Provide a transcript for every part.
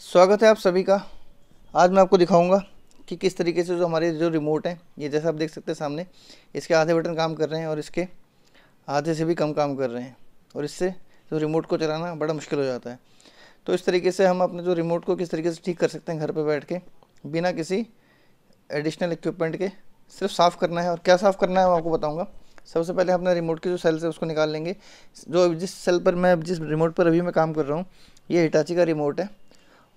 स्वागत है आप सभी का आज मैं आपको दिखाऊंगा कि किस तरीके से जो हमारे जो रिमोट हैं ये जैसा आप देख सकते हैं सामने इसके आधे बटन काम कर रहे हैं और इसके आधे से भी कम काम कर रहे हैं और इससे जो रिमोट को चलाना बड़ा मुश्किल हो जाता है तो इस तरीके से हम अपने जो रिमोट को किस तरीके से ठीक कर सकते हैं घर पर बैठ के बिना किसी एडिशनल इक्विपमेंट के सिर्फ साफ़ करना है और क्या साफ़ करना है मैं आपको बताऊँगा सबसे पहले अपने रिमोट की जो सेल्स है उसको निकाल लेंगे जो जिस सेल पर मैं जिस रिमोट पर अभी मैं काम कर रहा हूँ ये हिटाची का रिमोट है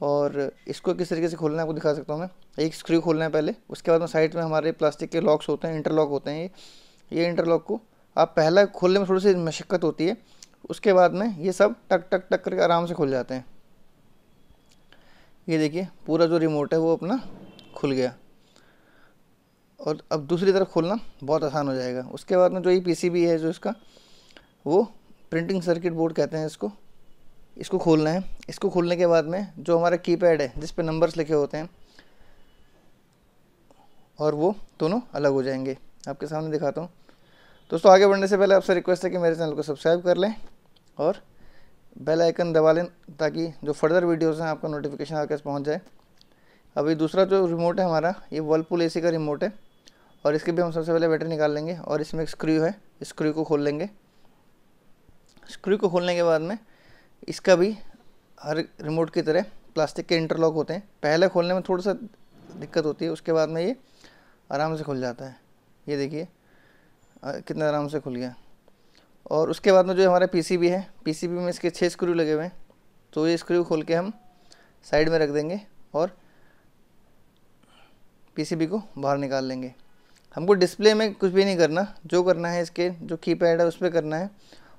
और इसको किस तरीके से खोलना है आपको दिखा सकता हूँ मैं एक स्क्रू खोलना है पहले उसके बाद में साइड में हमारे प्लास्टिक के लॉक्स होते हैं इंटरलॉक होते हैं ये ये इंटरलॉक को आप पहला खोलने में थोड़ी सी मशक्क़त होती है उसके बाद में ये सब टक टक टक करके आराम से खुल जाते हैं ये देखिए पूरा जो रिमोट है वो अपना खुल गया और अब दूसरी तरफ खोलना बहुत आसान हो जाएगा उसके बाद में जो ये बी है जो इसका वो प्रिंटिंग सर्किट बोर्ड कहते हैं इसको इसको खोलना है इसको खोलने के बाद में जो हमारा कीपैड है जिस पे नंबर्स लिखे होते हैं और वो दोनों अलग हो जाएंगे आपके सामने दिखाता हूँ दोस्तों आगे बढ़ने से पहले आपसे रिक्वेस्ट है कि मेरे चैनल को सब्सक्राइब कर लें और बेल आइकन दबा लें ताकि जो फर्दर वीडियोज़ हैं आपका नोटिफिकेशन आके पहुँच जाए अभी दूसरा जो रिमोट है हमारा ये वर्लपुल एसी का रिमोट है और इसके भी हम सबसे पहले बैटरी निकाल लेंगे और इसमें एक स्क्रू है स्क्रू को खोल लेंगे स्क्रू को खोलने के बाद में इसका भी हर रिमोट की तरह प्लास्टिक के इंटरलॉक होते हैं पहले खोलने में थोड़ा सा दिक्कत होती है उसके बाद में ये आराम से खुल जाता है ये देखिए कितना आराम से खुल गया और उसके बाद में जो हमारा पीसीबी है पीसीबी में इसके छः स्क्रू लगे हुए हैं तो ये स्क्रू खोल के हम साइड में रख देंगे और पीसीबी को बाहर निकाल लेंगे हमको डिस्प्ले में कुछ भी नहीं करना जो करना है इसके जो कीपैड है उस पर करना है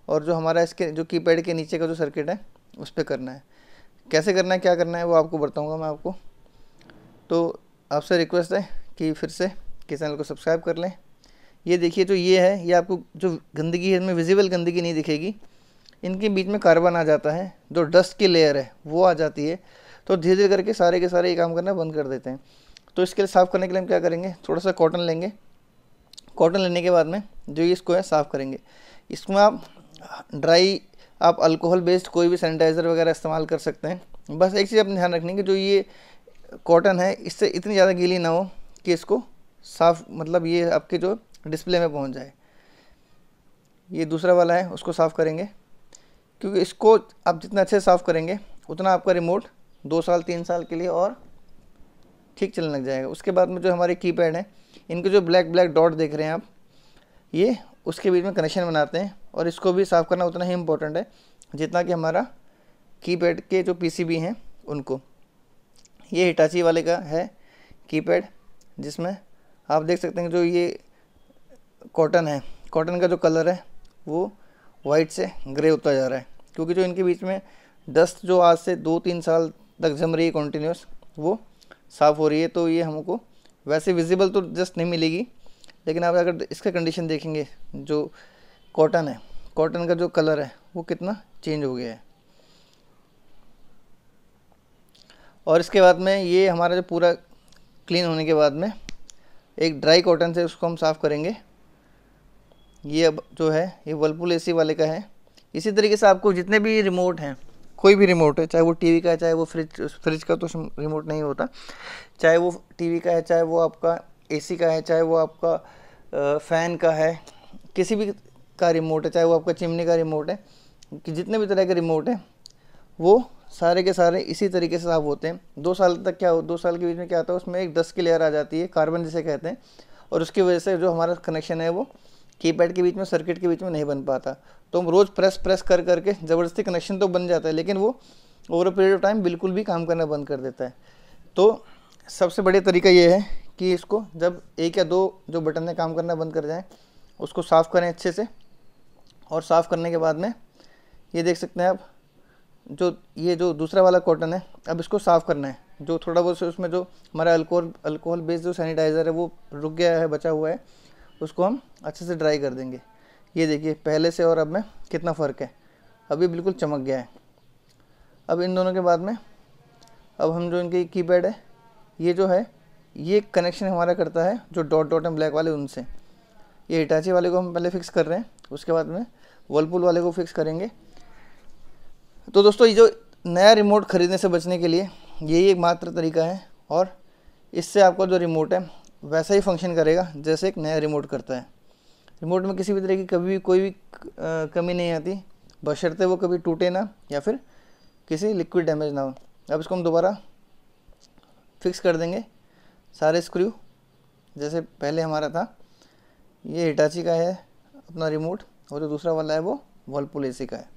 और जो हमारा इसके जो कीपैड के नीचे का जो सर्किट है उस पर करना है कैसे करना है क्या करना है वो आपको बताऊँगा मैं आपको तो आपसे रिक्वेस्ट है कि फिर से कि चैनल को सब्सक्राइब कर लें ये देखिए जो ये है ये आपको जो गंदगी है इसमें विजिबल गंदगी नहीं दिखेगी इनके बीच में कार्बन आ जाता है जो डस्ट की लेयर है वो आ जाती है तो धीरे धीरे करके सारे के सारे ये काम करना बंद कर देते हैं तो इसके लिए साफ़ करने के लिए हम क्या करेंगे थोड़ा सा कॉटन लेंगे कॉटन लेने के बाद में जो ये इसको है साफ़ करेंगे इसमें आप ड्राई आप अल्कोहल बेस्ड कोई भी सैनिटाइज़र वगैरह इस्तेमाल कर सकते हैं बस एक चीज़ अपने ध्यान रखनी कि जो ये कॉटन है इससे इतनी ज़्यादा गीली ना हो कि इसको साफ़ मतलब ये आपके जो डिस्प्ले में पहुंच जाए ये दूसरा वाला है उसको साफ़ करेंगे क्योंकि इसको आप जितना अच्छे से साफ़ करेंगे उतना आपका रिमोट दो साल तीन साल के लिए और ठीक चलने लग जाएगा उसके बाद में जो हमारे कीपैड हैं इनके जो ब्लैक ब्लैक डॉट देख रहे हैं आप ये उसके बीच में कनेक्शन बनाते हैं और इसको भी साफ़ करना उतना ही इम्पोर्टेंट है जितना कि हमारा कीपैड के जो पीसीबी हैं उनको ये हिटाची वाले का है कीपैड जिसमें आप देख सकते हैं जो ये कॉटन है कॉटन का जो कलर है वो वाइट से ग्रे होता जा रहा है क्योंकि जो इनके बीच में डस्ट जो आज से दो तीन साल तक जम रही है कॉन्टीन्यूस वो साफ़ हो रही है तो ये हमको वैसे विजिबल तो जस्ट नहीं मिलेगी लेकिन आप अगर इसका कंडीशन देखेंगे जो कॉटन है कॉटन का जो कलर है वो कितना चेंज हो गया है और इसके बाद में ये हमारा जो पूरा क्लीन होने के बाद में एक ड्राई कॉटन से उसको हम साफ़ करेंगे ये अब जो है ये वर्लपुल ए वाले का है इसी तरीके से आपको जितने भी रिमोट हैं कोई भी रिमोट है चाहे वो टीवी का है चाहे वो फ्रिज फ्रिज का तो रिमोट नहीं होता चाहे वो टीवी का है चाहे वो आपका एसी का है चाहे वो आपका फ़ैन का है किसी भी का रिमोट है चाहे वो आपका चिमनी का रिमोट है कि जितने भी तरह के रिमोट हैं वो सारे के सारे इसी तरीके से साफ होते हैं दो साल तक क्या हो दो साल के बीच में क्या आता है उसमें एक दस की लेयर आ जाती है कार्बन जिसे कहते हैं और उसकी वजह से जो हमारा कनेक्शन है वो कीपैड के बीच में सर्किट के बीच में नहीं बन पाता तो हम रोज़ प्रेस प्रेस कर करके ज़बरदस्ती कनेक्शन तो बन जाता है लेकिन वो over a period of time बिल्कुल भी काम करना बंद कर देता है तो सबसे बढ़िया तरीका ये है कि इसको जब एक या दो जो बटन है काम करना बंद कर जाएँ उसको साफ़ करें अच्छे से और साफ़ करने के बाद में ये देख सकते हैं आप जो ये जो दूसरा वाला कॉटन है अब इसको साफ़ करना है जो थोड़ा बहुत उसमें जो हमारा अल्कोहल अल्कोहल बेस्ड जो सैनिटाइज़र है वो रुक गया है बचा हुआ है उसको हम अच्छे से ड्राई कर देंगे ये देखिए पहले से और अब में कितना फ़र्क है अभी बिल्कुल चमक गया है अब इन दोनों के बाद में अब हम जो इनके की पैड है ये जो है ये कनेक्शन हमारा करता है जो डॉट डॉट एंड ब्लैक वाले उनसे ये हिटाची वाले को हम पहले फिक्स कर रहे हैं उसके बाद में वर्लपुल वाले को फिक्स करेंगे तो दोस्तों ये जो नया रिमोट ख़रीदने से बचने के लिए यही एक मात्र तरीका है और इससे आपका जो रिमोट है वैसा ही फंक्शन करेगा जैसे एक नया रिमोट करता है रिमोट में किसी भी तरह की कभी भी कोई भी कमी नहीं आती बशर्ते वो कभी टूटे ना या फिर किसी लिक्विड डैमेज ना हो अब इसको हम दोबारा फिक्स कर देंगे सारे स्क्रू जैसे पहले हमारा था ये हिटाची का है अपना रिमोट और जो दूसरा वाला है वो ए सी का है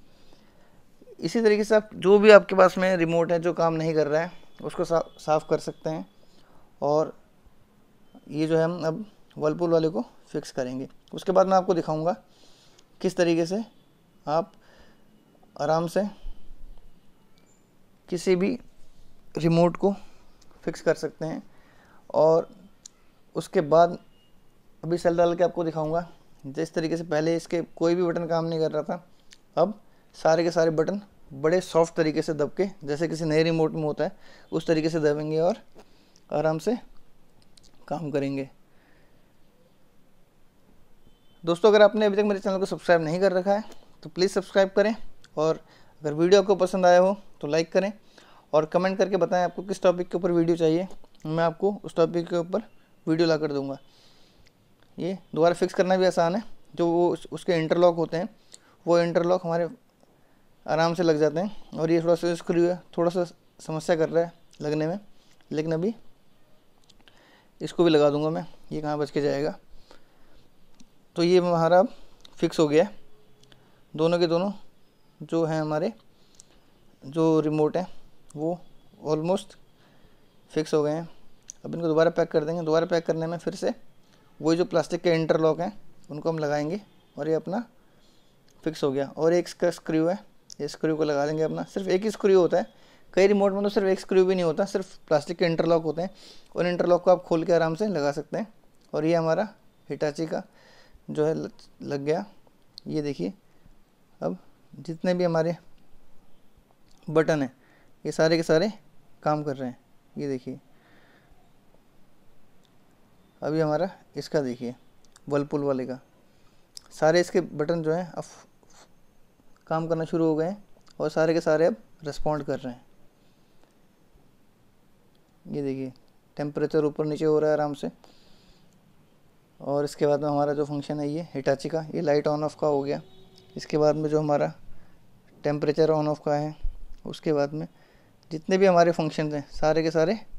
इसी तरीके से आप जो भी आपके पास में रिमोट है जो काम नहीं कर रहा है उसको साफ साफ कर सकते हैं और ये जो है हम अब वर्लपुल वाले को फिक्स करेंगे उसके बाद मैं आपको दिखाऊंगा किस तरीके से आप आराम से किसी भी रिमोट को फिक्स कर सकते हैं और उसके बाद अभी सेल डाल के आपको दिखाऊंगा जिस तरीके से पहले इसके कोई भी बटन काम नहीं कर रहा था अब सारे के सारे बटन बड़े सॉफ्ट तरीके से दब के जैसे किसी नए रिमोट में होता है उस तरीके से दबेंगे और आराम से काम करेंगे दोस्तों अगर आपने अभी तक मेरे चैनल को सब्सक्राइब नहीं कर रखा है तो प्लीज़ सब्सक्राइब करें और अगर वीडियो आपको पसंद आया हो तो लाइक करें और कमेंट करके बताएं आपको किस टॉपिक के ऊपर वीडियो चाहिए मैं आपको उस टॉपिक के ऊपर वीडियो ला कर दूँगा ये दोबारा फिक्स करना भी आसान है जो वो उसके इंटरलॉक होते हैं वो इंटरलॉक हमारे आराम से लग जाते हैं और ये थोड़ा सा स्क्रू है थोड़ा सा समस्या कर रहा है लगने में लेकिन अभी इसको भी लगा दूंगा मैं ये कहाँ बच के जाएगा तो ये हमारा फिक्स हो गया है दोनों के दोनों जो हैं हमारे जो रिमोट हैं वो ऑलमोस्ट फिक्स हो गए हैं अब इनको दोबारा पैक कर देंगे दोबारा पैक करने में फिर से वही जो प्लास्टिक के इंटरलॉक हैं उनको हम लगाएंगे और ये अपना फिक्स हो गया और एक इसका स्क्रू है ये स्क्रू को लगा देंगे अपना सिर्फ एक ही स्क्रू होता है कई रिमोट में तो सिर्फ एक स्क्रू भी नहीं होता सिर्फ प्लास्टिक के इंटरलॉक होते हैं उन इंटरलॉक को आप खोल के आराम से लगा सकते हैं और ये हमारा हिटाची का जो है लग गया ये देखिए अब जितने भी हमारे बटन हैं ये सारे के सारे काम कर रहे हैं ये देखिए अभी हमारा इसका देखिए वर्लपुल वाले का सारे इसके बटन जो हैं अब काम करना शुरू हो गए हैं और सारे के सारे अब रिस्पॉन्ड कर रहे हैं ये देखिए टेम्परेचर ऊपर नीचे हो रहा है आराम से और इसके बाद में हमारा जो फंक्शन है ये हिटाची का ये लाइट ऑन ऑफ का हो गया इसके बाद में जो हमारा टेम्परेचर ऑन ऑफ का है उसके बाद में जितने भी हमारे फंक्शन हैं सारे के सारे